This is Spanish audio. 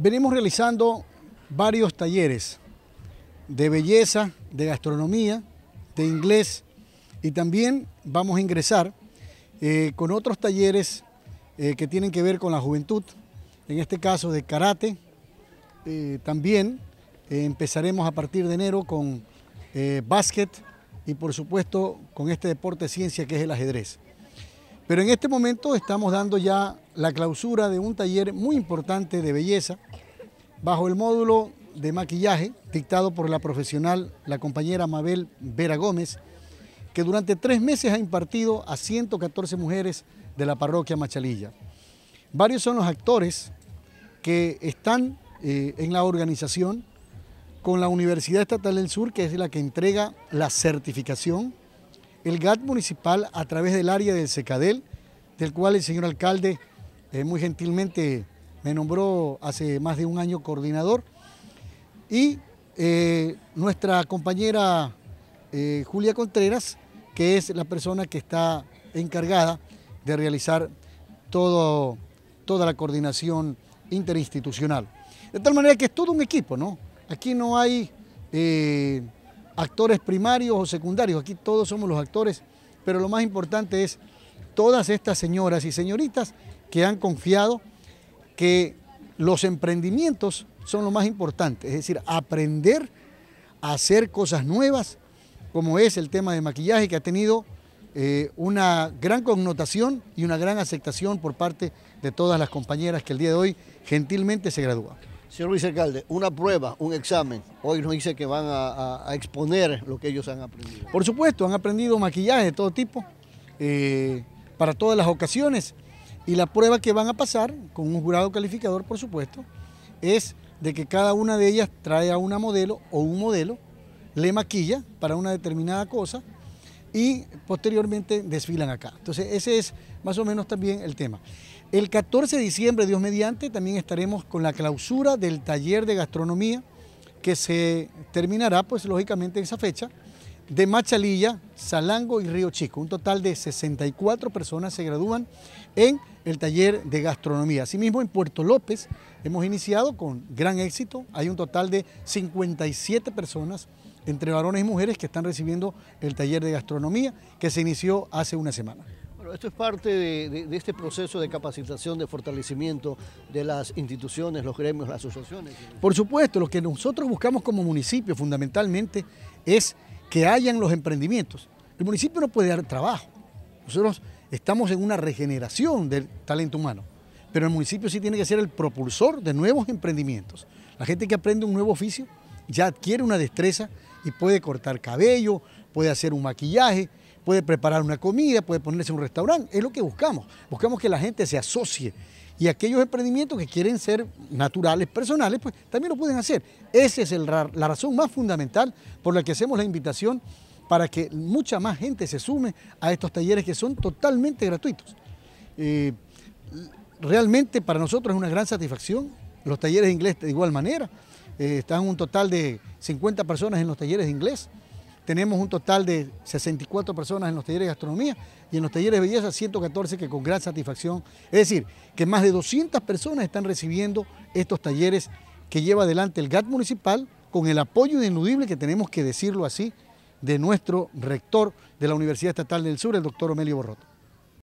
Venimos realizando varios talleres de belleza, de gastronomía, de inglés y también vamos a ingresar eh, con otros talleres eh, que tienen que ver con la juventud, en este caso de karate. Eh, también empezaremos a partir de enero con básquet y por supuesto con este deporte ciencia que es el ajedrez. Pero en este momento estamos dando ya la clausura de un taller muy importante de belleza bajo el módulo de maquillaje dictado por la profesional, la compañera Mabel Vera Gómez, que durante tres meses ha impartido a 114 mujeres de la parroquia Machalilla. Varios son los actores que están eh, en la organización con la Universidad Estatal del Sur, que es la que entrega la certificación el GAT municipal a través del área del Secadel, del cual el señor alcalde eh, muy gentilmente me nombró hace más de un año coordinador, y eh, nuestra compañera eh, Julia Contreras, que es la persona que está encargada de realizar todo, toda la coordinación interinstitucional. De tal manera que es todo un equipo, ¿no? Aquí no hay actores primarios o secundarios, aquí todos somos los actores, pero lo más importante es todas estas señoras y señoritas que han confiado que los emprendimientos son lo más importante, es decir, aprender a hacer cosas nuevas, como es el tema de maquillaje que ha tenido eh, una gran connotación y una gran aceptación por parte de todas las compañeras que el día de hoy gentilmente se gradúan. Señor Alcalde, una prueba, un examen. Hoy nos dice que van a, exponer lo que ellos han aprendido. Por supuesto, han aprendido maquillaje de todo tipo, eh, para todas las ocasiones. Y la prueba que van a pasar, con un jurado calificador, por supuesto, es de que cada una de ellas trae a una modelo o un modelo, le maquilla para una determinada cosa y posteriormente desfilan acá. Entonces ese es más o menos también el tema. El 14 de diciembre, Dios mediante, también estaremos con la clausura del taller de gastronomía que se terminará, pues lógicamente, en esa fecha, de Machalilla, Salango y Río Chico. Un total de 64 personas se gradúan en el taller de gastronomía. Asimismo, en Puerto López hemos iniciado con gran éxito. Hay un total de 57 personas entre varones y mujeres que están recibiendo el taller de gastronomía que se inició hace una semana. Bueno, esto es parte de, de, este proceso de capacitación, de fortalecimiento de las instituciones, los gremios, las asociaciones. Por supuesto, lo que nosotros buscamos como municipio fundamentalmente es que hayan los emprendimientos. El municipio no puede dar trabajo. Nosotros estamos en una regeneración del talento humano, pero el municipio sí tiene que ser el propulsor de nuevos emprendimientos. La gente que aprende un nuevo oficio ya adquiere una destreza y puede cortar cabello, puede hacer un maquillaje, puede preparar una comida, puede ponerse un restaurante, es lo que buscamos. Buscamos que la gente se asocie y aquellos emprendimientos que quieren ser naturales, personales, pues también lo pueden hacer. Esa es la razón más fundamental por la que hacemos la invitación para que mucha más gente se sume a estos talleres que son totalmente gratuitos. Eh, realmente para nosotros es una gran satisfacción, los talleres de inglés de igual manera, eh, están un total de 50 personas en los talleres de inglés. Tenemos un total de 64 personas en los talleres de gastronomía y en los talleres de belleza 114 que con gran satisfacción. Es decir, que más de 200 personas están recibiendo estos talleres que lleva adelante el GAT municipal con el apoyo ineludible que tenemos que decirlo así de nuestro rector de la Universidad Estatal del Sur, el doctor Omelio Borroto.